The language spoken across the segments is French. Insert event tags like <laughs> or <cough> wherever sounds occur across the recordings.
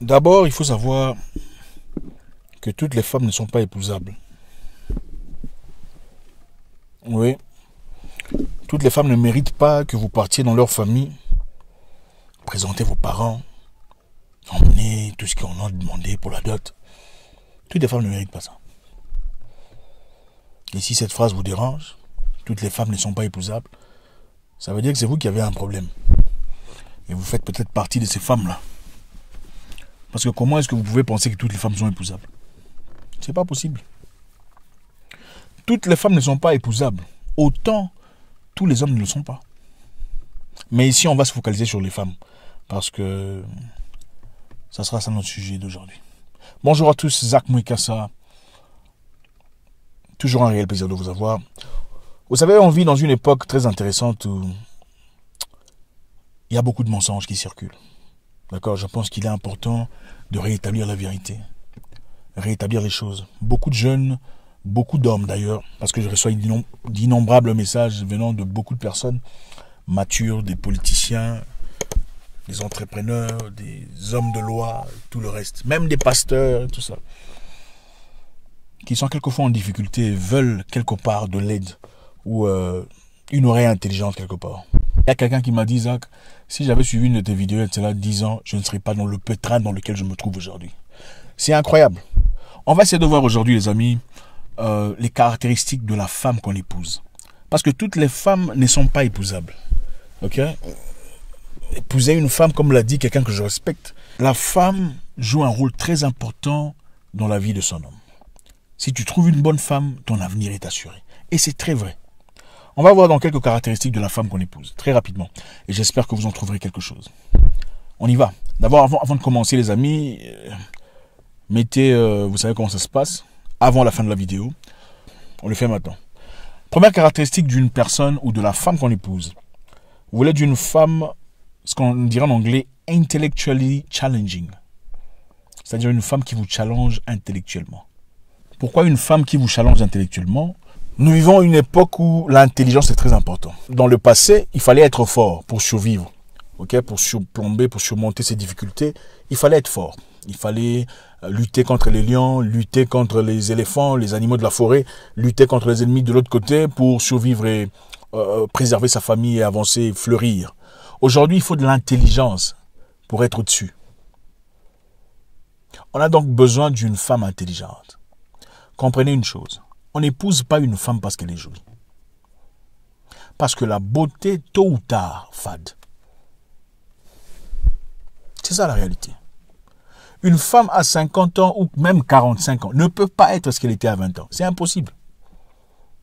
D'abord, il faut savoir que toutes les femmes ne sont pas épousables. Oui. Toutes les femmes ne méritent pas que vous partiez dans leur famille, présenter vos parents, emmener tout ce qu'on a demandé pour la dot. Toutes les femmes ne méritent pas ça. Et si cette phrase vous dérange, toutes les femmes ne sont pas épousables, ça veut dire que c'est vous qui avez un problème. Et vous faites peut-être partie de ces femmes-là. Parce que comment est-ce que vous pouvez penser que toutes les femmes sont épousables C'est pas possible. Toutes les femmes ne sont pas épousables. Autant tous les hommes ne le sont pas. Mais ici, on va se focaliser sur les femmes. Parce que ça sera ça notre sujet d'aujourd'hui. Bonjour à tous, Zach Mouikassa. Toujours un réel plaisir de vous avoir. Vous savez, on vit dans une époque très intéressante où il y a beaucoup de mensonges qui circulent. D'accord Je pense qu'il est important de réétablir la vérité, rétablir les choses. Beaucoup de jeunes, beaucoup d'hommes d'ailleurs, parce que je reçois d'innombrables messages venant de beaucoup de personnes matures, des politiciens, des entrepreneurs, des hommes de loi, tout le reste, même des pasteurs, tout ça, qui sont quelquefois en difficulté, veulent quelque part de l'aide ou euh, une oreille intelligente quelque part. Il y a quelqu'un qui m'a dit, Zach, si j'avais suivi une de tes vidéos il y a 10 ans, je ne serais pas dans le pétrin dans lequel je me trouve aujourd'hui. C'est incroyable. On va essayer de voir aujourd'hui, les amis, euh, les caractéristiques de la femme qu'on épouse. Parce que toutes les femmes ne sont pas épousables. Ok Épouser une femme, comme l'a dit quelqu'un que je respecte, la femme joue un rôle très important dans la vie de son homme. Si tu trouves une bonne femme, ton avenir est assuré. Et c'est très vrai. On va voir dans quelques caractéristiques de la femme qu'on épouse, très rapidement. Et j'espère que vous en trouverez quelque chose. On y va. D'abord, avant, de commencer, les amis, euh, mettez, euh, vous savez comment ça se passe, avant la fin de la vidéo. On le fait maintenant. Première caractéristique d'une personne ou de la femme qu'on épouse. Vous voulez d'une femme, ce qu'on dirait en anglais, intellectually challenging. C'est-à-dire une femme qui vous challenge intellectuellement. Pourquoi une femme qui vous challenge intellectuellement nous vivons une époque où l'intelligence est très importante. Dans le passé, il fallait être fort pour survivre. pour surplomber, pour surmonter ces difficultés, il fallait être fort. Il fallait euh, lutter contre les lions, lutter contre les éléphants, les animaux de la forêt, lutter contre les ennemis de l'autre côté pour survivre et euh, euh, préserver sa famille et avancer fleurir. Aujourd'hui, il faut de l'intelligence pour être au-dessus. On a donc besoin d'une femme intelligente. Comprenez une chose. On n'épouse pas une femme parce qu'elle est jolie. Parce que la beauté, tôt ou tard, fade. C'est ça la réalité. Une femme à 50 ans ou même 45 ans ne peut pas être ce qu'elle était à 20 ans. C'est impossible.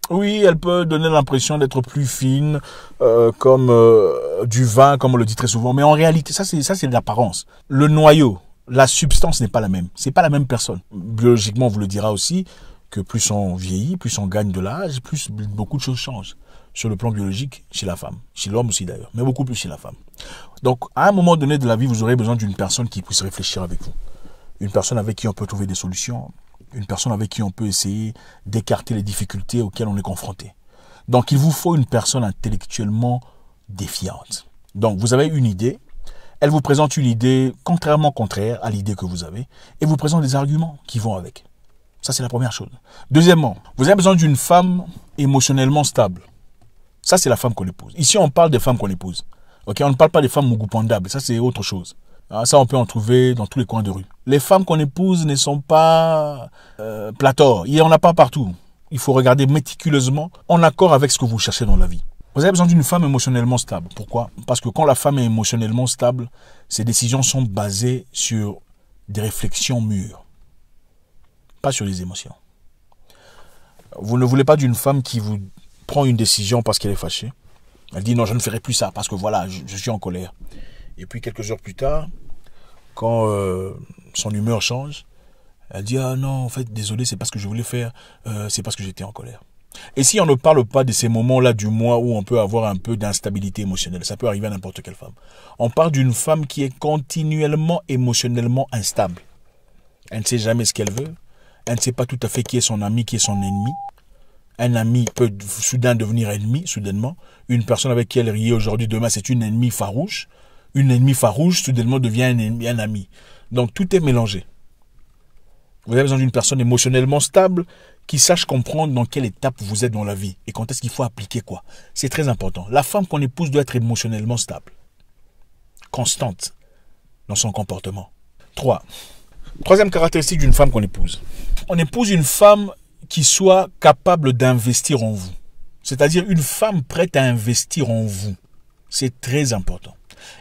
Oui, elle peut donner l'impression d'être plus fine, euh, comme euh, du vin, comme on le dit très souvent. Mais en réalité, ça c'est ça c'est l'apparence. Le noyau, la substance n'est pas la même. C'est pas la même personne. Biologiquement, on vous le dira aussi plus on vieillit, plus on gagne de l'âge, plus beaucoup de choses changent sur le plan biologique chez la femme, chez l'homme aussi d'ailleurs, mais beaucoup plus chez la femme. Donc à un moment donné de la vie, vous aurez besoin d'une personne qui puisse réfléchir avec vous, une personne avec qui on peut trouver des solutions, une personne avec qui on peut essayer d'écarter les difficultés auxquelles on est confronté. Donc il vous faut une personne intellectuellement défiante. Donc vous avez une idée, elle vous présente une idée contrairement contraire à l'idée que vous avez, et vous présente des arguments qui vont avec. Ça, c'est la première chose. Deuxièmement, vous avez besoin d'une femme émotionnellement stable. Ça, c'est la femme qu'on épouse. Ici, on parle des femmes qu'on épouse. Ok, on ne parle pas des femmes mougoupandables. Ça, c'est autre chose. Ah, ça, on peut en trouver dans tous les coins de rue. Les femmes qu'on épouse ne sont pas euh, Il n'y en a pas partout. Il faut regarder méticuleusement en accord avec ce que vous cherchez dans la vie. Vous avez besoin d'une femme émotionnellement stable. Pourquoi Parce que quand la femme est émotionnellement stable, ses décisions sont basées sur des réflexions mûres sur les émotions. Vous ne voulez pas d'une femme qui vous prend une décision parce qu'elle est fâchée. Elle dit non, je ne ferai plus ça parce que voilà, je, suis en colère. Et puis quelques heures plus tard, quand euh, son humeur change, elle dit ah non, en fait, désolé, c'est parce que je voulais faire, euh, c'est parce que j'étais en colère. Et si on ne parle pas de ces moments-là du mois où on peut avoir un peu d'instabilité émotionnelle, ça peut arriver à n'importe quelle femme. On parle d'une femme qui est continuellement émotionnellement instable. Elle ne sait jamais ce qu'elle veut. Elle ne sait pas tout à fait qui est son ami, qui est son ennemi. Un ami peut soudain devenir ennemi, soudainement. Une personne avec qui elle riait aujourd'hui, demain, c'est une ennemie farouche. Une ennemie farouche, soudainement, devient un, ami. Donc tout est mélangé. Vous avez besoin d'une personne émotionnellement stable qui sache comprendre dans quelle étape vous êtes dans la vie et quand est-ce qu'il faut appliquer quoi. C'est très important. La femme qu'on épouse doit être émotionnellement stable, constante dans son comportement. Troisième caractéristique d'une femme qu'on épouse on épouse une femme qui soit capable d'investir en vous. C'est-à-dire une femme prête à investir en vous. C'est très important.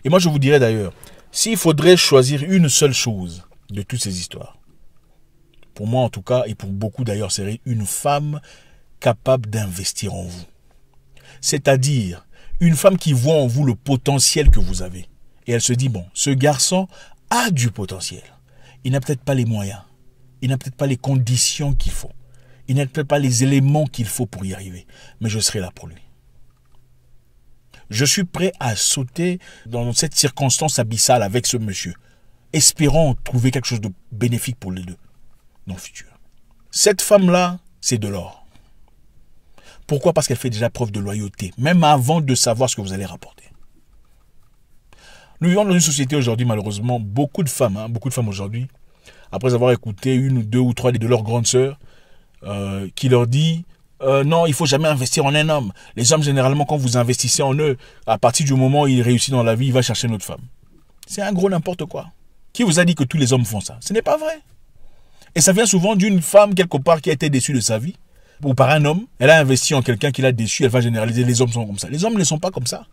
Et moi, je vous dirais d'ailleurs, s'il faudrait choisir une seule chose de toutes ces histoires, pour moi en tout cas, et pour beaucoup d'ailleurs, c'est une femme capable d'investir en vous. C'est-à-dire une femme qui voit en vous le potentiel que vous avez. Et elle se dit, bon, ce garçon a du potentiel. Il n'a peut-être pas les moyens, il n'a peut-être pas les conditions qu'il faut. Il n'a peut-être pas les éléments qu'il faut pour y arriver. Mais je serai là pour lui. Je suis prêt à sauter dans cette circonstance abyssale avec ce monsieur, espérant trouver quelque chose de bénéfique pour les deux dans le futur. Cette femme-là, c'est de l'or. Pourquoi Parce qu'elle fait déjà preuve de loyauté, même avant de savoir ce que vous allez rapporter. Nous vivons dans une société aujourd'hui, malheureusement, beaucoup de femmes, hein, beaucoup de femmes aujourd'hui, après avoir écouté une ou deux ou trois de leurs grandes sœurs, euh, qui leur dit euh, non, il faut jamais investir en un homme. Les hommes, généralement, quand vous investissez en eux, à partir du moment où il réussit dans la vie, il va chercher une autre femme. C'est un gros n'importe quoi. Qui vous a dit que tous les hommes font ça Ce n'est pas vrai. Et ça vient souvent d'une femme, quelque part, qui a été déçue de sa vie, ou par un homme. Elle a investi en quelqu'un qui l'a déçue, elle va généraliser. Les hommes sont comme ça. Les hommes ne sont pas comme ça.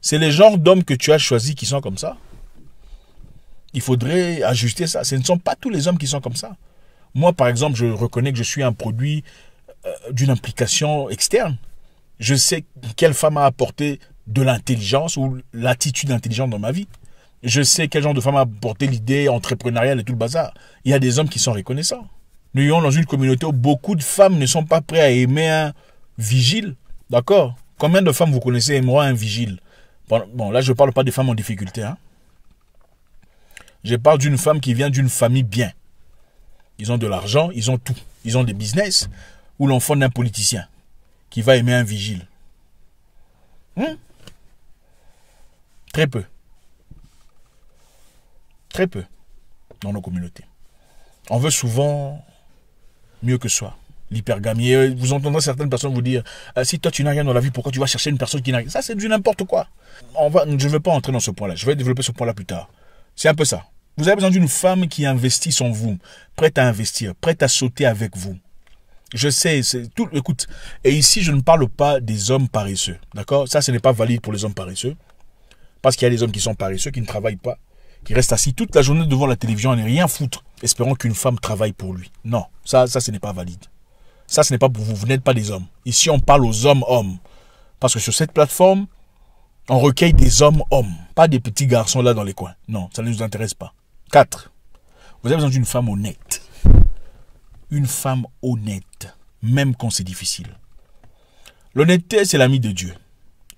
C'est les genres d'hommes que tu as choisis qui sont comme ça. Il faudrait ajuster ça. Ce ne sont pas tous les hommes qui sont comme ça. Moi, par exemple, je reconnais que je suis un produit euh, d'une implication externe. Je sais quelle femme a apporté de l'intelligence ou l'attitude intelligente dans ma vie. Je sais quel genre de femme a apporté l'idée entrepreneuriale et tout le bazar. Il y a des hommes qui sont reconnaissants. Nous vivons dans une communauté où beaucoup de femmes ne sont pas prêtes à aimer un vigile. D'accord Combien de femmes vous connaissez aimeront un vigile Bon, là, je ne parle pas des femmes en difficulté. Hein je parle d'une femme qui vient d'une famille bien. Ils ont de l'argent, ils ont tout. Ils ont des business ou l'enfant d'un politicien qui va aimer un vigile. Hmm? Très peu. Très peu dans nos communautés. On veut souvent mieux que soi. L'hypergamie. Euh, vous entendrez certaines personnes vous dire euh, si toi tu n'as rien dans la vie, pourquoi tu vas chercher une personne qui n'a rien Ça, c'est du n'importe quoi. On va, je ne veux pas entrer dans ce point-là. Je vais développer ce point-là plus tard. C'est un peu ça. Vous avez besoin d'une femme qui investisse en vous, prête à investir, prête à sauter avec vous. Je sais, c'est tout. Écoute, et ici, je ne parle pas des hommes paresseux, d'accord Ça, ce n'est pas valide pour les hommes paresseux, parce qu'il y a des hommes qui sont paresseux, qui ne travaillent pas, qui restent assis toute la journée devant la télévision et ne rien foutre, espérant qu'une femme travaille pour lui. Non, ça, ça, ce n'est pas valide. Ça, ce n'est pas pour vous. Vous n'êtes pas des hommes. Ici, on parle aux hommes-hommes, parce que sur cette plateforme, on recueille des hommes-hommes, pas des petits garçons là dans les coins. Non, ça ne nous intéresse pas. Quatre, Vous avez besoin d'une femme honnête. Une femme honnête, même quand c'est difficile. L'honnêteté, c'est l'ami de Dieu.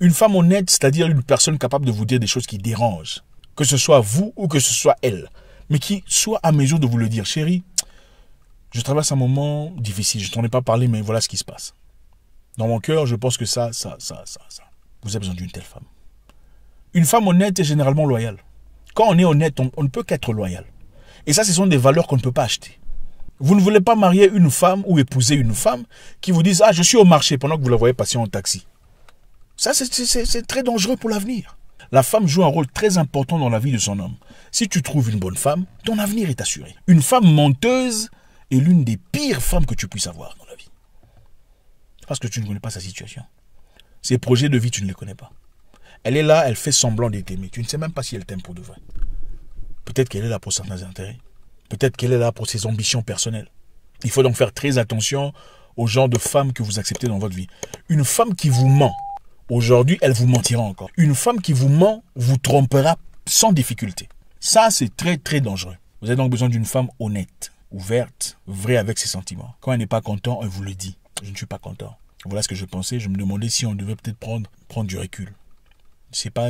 Une femme honnête, c'est-à-dire une personne capable de vous dire des choses qui dérangent, que ce soit vous ou que ce soit elle, mais qui soit à mesure de vous le dire, chérie, je traverse un moment difficile, je t'en ai pas parlé, mais voilà ce qui se passe. Dans mon cœur, je pense que ça, ça, ça, ça, ça. Vous avez besoin d'une telle femme. Une femme honnête est généralement loyale. Quand on est honnête, on, ne peut qu'être loyal. Et ça, ce sont des valeurs qu'on ne peut pas acheter. Vous ne voulez pas marier une femme ou épouser une femme qui vous dise Ah, je suis au marché pendant que vous la voyez passer en taxi. Ça, c'est très dangereux pour l'avenir. La femme joue un rôle très important dans la vie de son homme. Si tu trouves une bonne femme, ton avenir est assuré. Une femme menteuse est l'une des pires femmes que tu puisses avoir dans la vie. Parce que tu ne connais pas sa situation. Ses projets de vie, tu ne les connais pas. Elle est là, elle fait semblant d'être aimée. Tu ne sais même pas si elle t'aime pour de vrai. Peut-être qu'elle est là pour certains intérêts. Peut-être qu'elle est là pour ses ambitions personnelles. Il faut donc faire très attention au genre de femme que vous acceptez dans votre vie. Une femme qui vous ment, aujourd'hui, elle vous mentira encore. Une femme qui vous ment vous trompera sans difficulté. Ça, c'est très, très dangereux. Vous avez donc besoin d'une femme honnête, ouverte, vraie avec ses sentiments. Quand elle n'est pas contente, elle vous le dit. Je ne suis pas content. Voilà ce que je pensais. Je me demandais si on devait peut-être prendre du recul c'est pas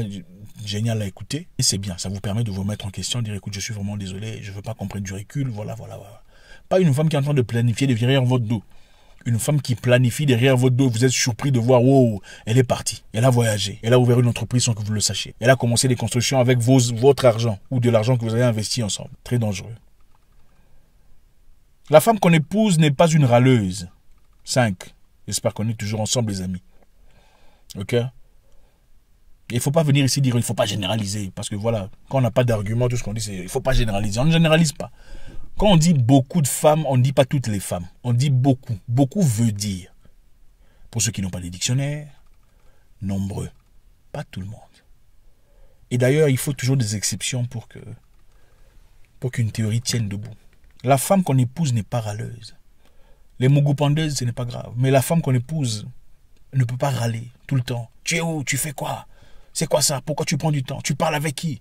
génial à écouter, et c'est bien, ça vous permet de vous mettre en question, de dire écoute, je suis vraiment désolé, je veux pas qu'on prenne du recul, voilà, voilà, voilà. Pas une femme qui est en train de planifier derrière votre dos. Une femme qui planifie derrière votre dos, vous êtes surpris de voir, wow, oh, elle est partie, elle a voyagé, elle a ouvert une entreprise sans que vous le sachiez, elle a commencé des constructions avec vos, votre argent ou de l'argent que vous avez investi ensemble. Très dangereux. La femme qu'on épouse n'est pas une râleuse. 5. J'espère qu'on est toujours ensemble, les amis. Ok il ne faut pas venir ici dire il ne faut pas généraliser. Parce que voilà, quand on n'a pas d'argument, tout ce qu'on dit, c'est il ne faut pas généraliser. On ne généralise pas. Quand on dit beaucoup de femmes, on ne dit pas toutes les femmes. On dit beaucoup. Beaucoup veut dire, pour ceux qui n'ont pas les dictionnaires, nombreux. Pas tout le monde. Et d'ailleurs, il faut toujours des exceptions pour que pour qu'une théorie tienne debout. La femme qu'on épouse n'est pas râleuse. Les mougoupandeuses, ce n'est pas grave. Mais la femme qu'on épouse ne peut pas râler tout le temps. Tu es où Tu fais quoi c'est quoi ça Pourquoi tu prends du temps Tu parles avec qui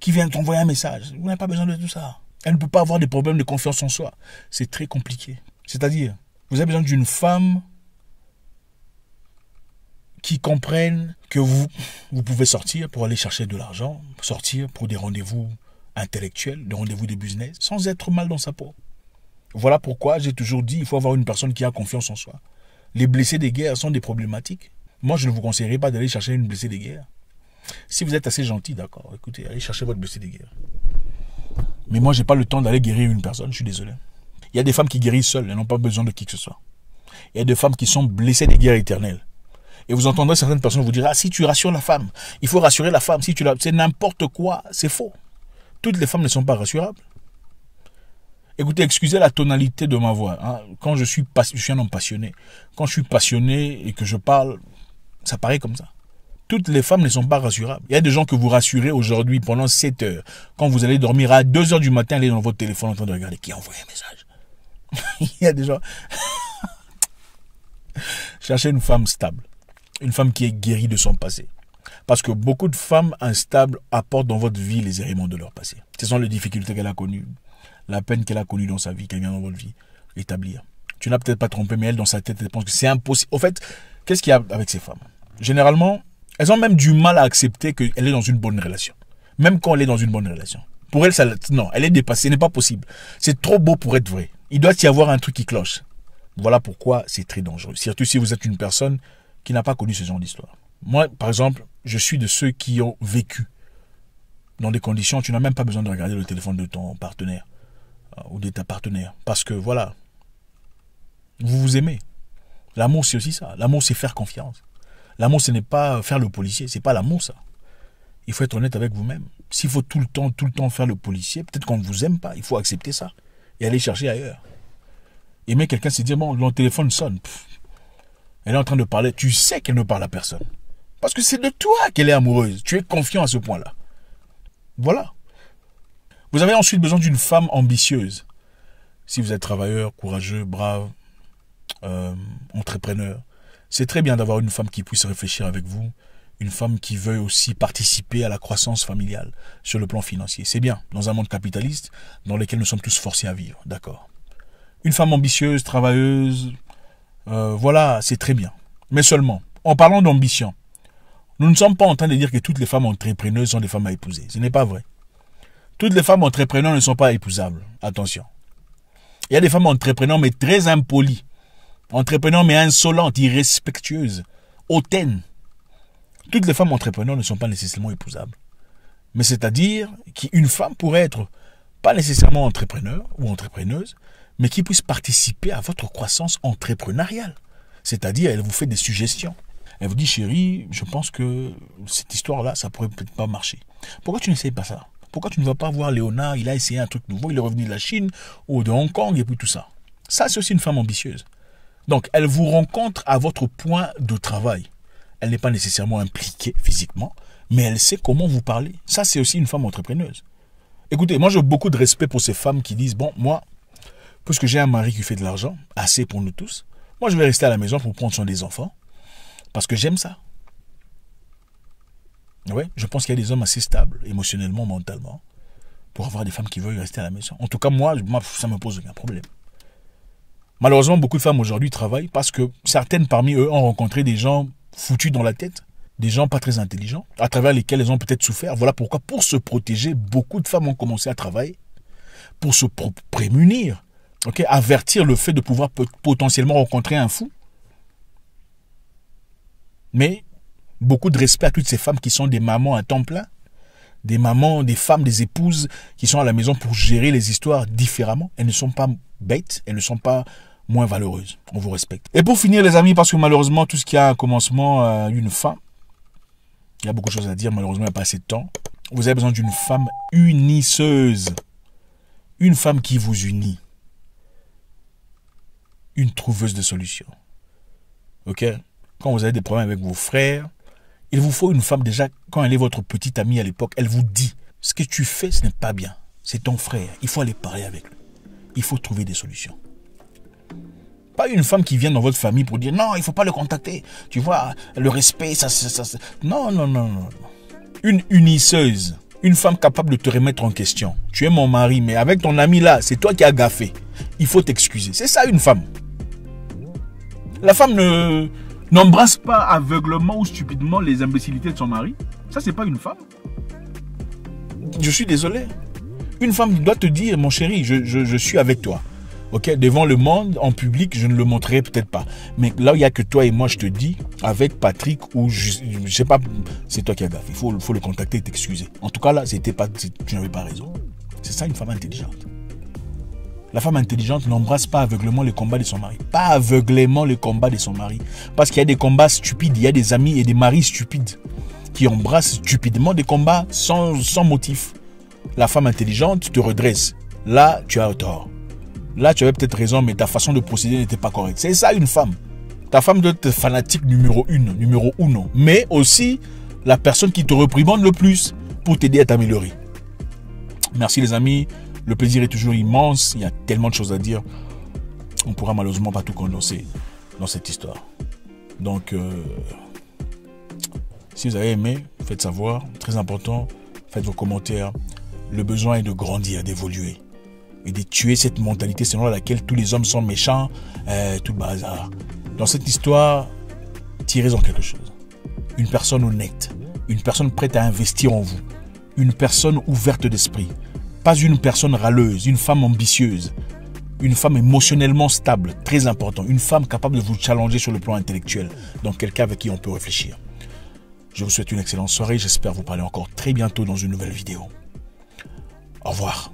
Qui vient t'envoyer un message Vous n'avez pas besoin de tout ça. Elle ne peut pas avoir des problèmes de confiance en soi. C'est très compliqué. C'est-à-dire, vous avez besoin d'une femme qui comprenne que vous, vous pouvez sortir pour aller chercher de l'argent, sortir pour des rendez-vous intellectuels, des rendez-vous de business, sans être mal dans sa peau. Voilà pourquoi j'ai toujours dit il faut avoir une personne qui a confiance en soi. Les blessés des guerres sont des problématiques. Moi, je ne vous conseillerais pas d'aller chercher une blessée des guerres. Si vous êtes assez gentil, d'accord, écoutez, allez chercher votre blessé de guerre. Mais moi, n'ai pas le temps d'aller guérir une personne, je suis désolé. Il y a des femmes qui guérissent seules, elles n'ont pas besoin de qui que ce soit. Il y a des femmes qui sont blessées des guerres éternelles. Et vous entendrez certaines personnes vous dire, ah, si tu rassures la femme, il faut rassurer la femme, si tu la... C'est n'importe quoi, c'est faux. Toutes les femmes ne sont pas rassurables. Écoutez, excusez la tonalité de ma voix. Hein. Quand je suis, je suis un homme passionné. Quand je suis passionné et que je parle, ça paraît comme ça toutes les femmes ne sont pas rassurables. Il y a des gens que vous rassurez aujourd'hui pendant 7 heures. Quand vous allez dormir à 2 heures du matin, allez dans votre téléphone en train de regarder qui a envoyé un message. <laughs> Il y a des gens. <laughs> Cherchez une femme stable. Une femme qui est guérie de son passé. Parce que beaucoup de femmes instables apportent dans votre vie les éléments de leur passé. Ce sont les difficultés qu'elle a connues, la peine qu'elle a connue dans sa vie, qu'elle vient dans votre vie établir. Tu n'as peut-être pas trompé, mais elle, dans sa tête, elle pense que c'est impossible. Au fait, qu'est-ce qu'il y a avec ces femmes Généralement, elles ont même du mal à accepter qu'elle est dans une bonne relation. Même quand elle est dans une bonne relation. Pour elle, non, elle est dépassée, ce n'est pas possible. C'est trop beau pour être vrai. Il doit y avoir un truc qui cloche. Voilà pourquoi c'est très dangereux. Surtout si vous êtes une personne qui n'a pas connu ce genre d'histoire. Moi, par exemple, je suis de ceux qui ont vécu dans des conditions, où tu n'as même pas besoin de regarder le téléphone de ton partenaire euh, ou de ta partenaire. Parce que voilà, vous vous aimez. L'amour, c'est aussi ça. L'amour, c'est faire confiance. L'amour, ce n'est pas faire le policier, c'est pas l'amour ça. Il faut être honnête avec vous-même. S'il faut tout le temps, tout le temps faire le policier, peut-être qu'on ne vous aime pas, il faut accepter ça et aller chercher ailleurs. Et même quelqu'un se dit, bon, mon téléphone sonne. elle est en train de parler, tu sais qu'elle ne parle à personne. Parce que c'est de toi qu'elle est amoureuse. Tu es confiant à ce point-là. Voilà. Vous avez ensuite besoin d'une femme ambitieuse. Si vous êtes travailleur, courageux, brave, euh, entrepreneur, c'est très bien d'avoir une femme qui puisse réfléchir avec vous, une femme qui veuille aussi participer à la croissance familiale sur le plan financier. C'est bien, dans un monde capitaliste dans lequel nous sommes tous forcés à vivre, d'accord. Une femme ambitieuse, travailleuse, euh, voilà, c'est très bien. Mais seulement, en parlant d'ambition, nous ne sommes pas en train de dire que toutes les femmes entrepreneuses sont des femmes à épouser. Ce n'est pas vrai. Toutes les femmes entrepreneurs ne sont pas épousables. Attention. Il y a des femmes entrepreneurs, mais très impolies. Entrepreneur mais insolente, irrespectueuse, hautaine. Toutes les femmes entrepreneurs ne sont pas nécessairement épousables. Mais c'est-à-dire qu'une femme pourrait être pas nécessairement entrepreneur ou entrepreneuse, mais qui puisse participer à votre croissance entrepreneuriale. C'est-à-dire, elle vous fait des suggestions. Elle vous dit, chérie, je pense que cette histoire-là, ça pourrait peut-être pas marcher. Pourquoi tu n'essayes pas ça Pourquoi tu ne vas pas voir Léonard Il a essayé un truc nouveau, il est revenu de la Chine ou de Hong Kong et puis tout ça. Ça, c'est aussi une femme ambitieuse. Donc, elle vous rencontre à votre point de travail. Elle n'est pas nécessairement impliquée physiquement, mais elle sait comment vous parler. Ça, c'est aussi une femme entrepreneuse. Écoutez, moi, j'ai beaucoup de respect pour ces femmes qui disent, bon, moi, puisque j'ai un mari qui fait de l'argent, assez pour nous tous, moi, je vais rester à la maison pour prendre soin des enfants, parce que j'aime ça. Oui, je pense qu'il y a des hommes assez stables, émotionnellement, mentalement, pour avoir des femmes qui veulent rester à la maison. En tout cas, moi, ça me pose aucun problème. Malheureusement, beaucoup de femmes aujourd'hui travaillent parce que certaines parmi eux ont rencontré des gens foutus dans la tête, des gens pas très intelligents, à travers lesquels elles ont peut-être souffert. Voilà pourquoi, pour se protéger, beaucoup de femmes ont commencé à travailler pour se prémunir, avertir le fait de pouvoir potentiellement rencontrer un fou. Mais beaucoup de respect à toutes ces femmes qui sont des mamans à temps plein, des mamans, des femmes, des épouses qui sont à la maison pour gérer les histoires différemment. Elles ne sont pas bêtes, elles ne sont pas moins valeureuse. On vous respecte. Et pour finir, les amis, parce que malheureusement, tout ce qui a un commencement, euh, une fin. Il y a beaucoup de choses à dire, malheureusement, il n'y a pas assez de temps. Vous avez besoin d'une femme unisseuse. Une femme qui vous unit. Une trouveuse de solutions. OK Quand vous avez des problèmes avec vos frères, il vous faut une femme déjà, quand elle est votre petite amie à l'époque, elle vous dit, ce que tu fais, ce n'est pas bien. C'est ton frère. Il faut aller parler avec lui. Il faut trouver des solutions. Pas une femme qui vient dans votre famille pour dire non, il ne faut pas le contacter. Tu vois, le respect, ça, ça, ça. Non, non, non, non. Une unisseuse, une femme capable de te remettre en question. Tu es mon mari, mais avec ton ami là, c'est toi qui as gaffé. Il faut t'excuser. C'est ça une femme. La femme ne n'embrasse pas aveuglement ou stupidement les imbécilités de son mari. Ça, c'est pas une femme. Je suis désolé. Une femme doit te dire, mon chéri, je suis avec toi. Ok, devant le monde, en public, je ne le montrerai peut-être pas. Mais là, il n'y a que toi et moi, je te dis, avec Patrick ou je, sais pas, c'est toi qui as gaffe. Il faut, le contacter et t'excuser. En tout cas, là, c'était pas, tu n'avais pas raison. C'est ça une femme intelligente. La femme intelligente n'embrasse pas aveuglément les combats de son mari. Pas aveuglément les combats de son mari. Parce qu'il y a des combats stupides, il y a des amis et des maris stupides qui embrassent stupidement des combats sans, sans motif. La femme intelligente te redresse. Là, tu as tort. Là, tu avais peut-être raison, mais ta façon de procéder n'était pas correcte. C'est ça une femme. Ta femme doit être fanatique numéro une, numéro uno. Mais aussi la personne qui te reprimande le plus pour t'aider à t'améliorer. Merci les amis. Le plaisir est toujours immense. Il y a tellement de choses à dire. On pourra malheureusement pas tout condenser dans cette histoire. Donc, euh, si vous avez aimé, faites savoir. Très important. Faites vos commentaires. Le besoin est de grandir, d'évoluer et de tuer cette mentalité selon laquelle tous les hommes sont méchants, euh, tout bazar. Dans cette histoire, tirez en quelque chose. Une personne honnête, une personne prête à investir en vous, une personne ouverte d'esprit, pas une personne râleuse, une femme ambitieuse, une femme émotionnellement stable, très important, une femme capable de vous challenger sur le plan intellectuel, donc quelqu'un avec qui on peut réfléchir. Je vous souhaite une excellente soirée, j'espère vous parler encore très bientôt dans une nouvelle vidéo. Au revoir.